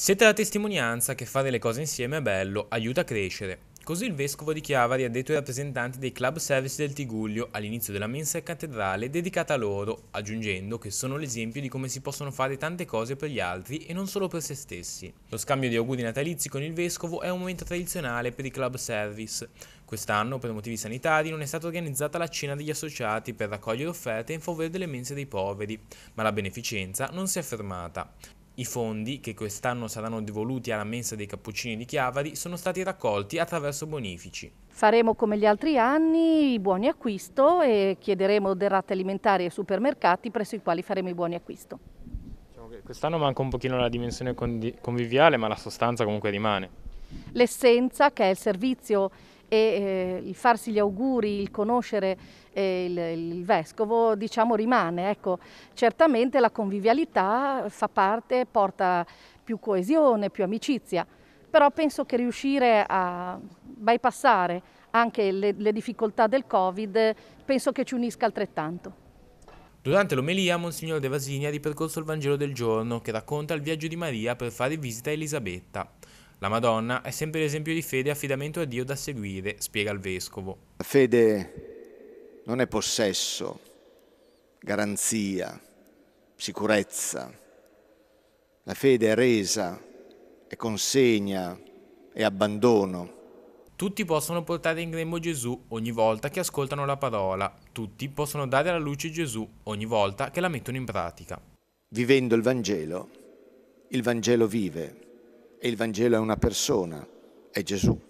Siete la testimonianza che fare le cose insieme è bello, aiuta a crescere. Così il vescovo di Chiavari ha detto ai rappresentanti dei club service del Tiguglio all'inizio della mensa cattedrale dedicata a loro, aggiungendo che sono l'esempio di come si possono fare tante cose per gli altri e non solo per se stessi. Lo scambio di auguri natalizi con il vescovo è un momento tradizionale per i club service. Quest'anno, per motivi sanitari, non è stata organizzata la cena degli associati per raccogliere offerte in favore delle mense dei poveri, ma la beneficenza non si è fermata. I fondi, che quest'anno saranno devoluti alla mensa dei cappuccini di Chiavari, sono stati raccolti attraverso bonifici. Faremo come gli altri anni i buoni acquisto e chiederemo derrate alimentari ai supermercati presso i quali faremo i buoni acquisto. Diciamo quest'anno manca un pochino la dimensione conviviale ma la sostanza comunque rimane. L'essenza, che è il servizio e eh, il farsi gli auguri, il conoscere eh, il, il, vescovo, diciamo, rimane. Ecco, certamente la convivialità fa parte, porta più coesione, più amicizia, però penso che riuscire a bypassare anche le, le difficoltà del Covid penso che ci unisca altrettanto. Durante l'omelia, Monsignor De Vasini ha ripercorso il Vangelo del giorno, che racconta il viaggio di Maria per fare visita a Elisabetta. La Madonna è sempre l'esempio di fede e affidamento a Dio da seguire, spiega il Vescovo. La fede non è possesso, garanzia, sicurezza. La fede è resa, è consegna, è abbandono. Tutti possono portare in grembo Gesù ogni volta che ascoltano la parola. Tutti possono dare alla luce Gesù ogni volta che la mettono in pratica. Vivendo il Vangelo, il Vangelo vive e il Vangelo è una persona, è Gesù.